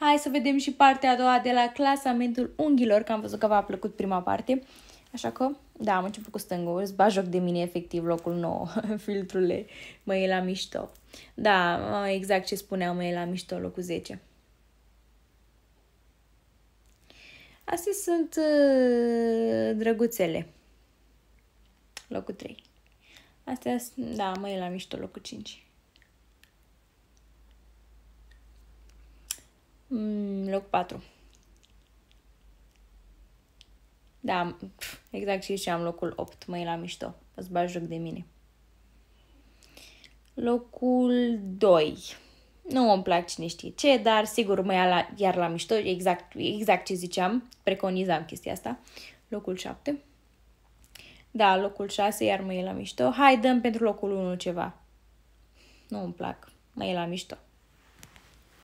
Hai să vedem și partea a doua de la clasamentul unghilor, că am văzut că v-a plăcut prima parte. Așa că, da, am început cu stângul, îți joc de mine efectiv locul nou, filtrule, mă e la mișto. Da, exact ce spuneam, mă e la mișto, locul 10. Astea sunt uh, drăguțele. Locul 3. Astea, da, mă e la mișto, locul 5. Mm, loc 4. Da, exact și ce am locul 8, mai la mișto. Îți bagi joc de mine. Locul 2. Nu îmi plac cine știe ce, dar sigur mă ia la, iar la mișto, exact, exact ce ziceam, preconizam chestia asta. Locul 7. Da, locul 6, iar mă e la mișto. Hai, dăm pentru locul 1 ceva. Nu îmi plac, mă e la mișto.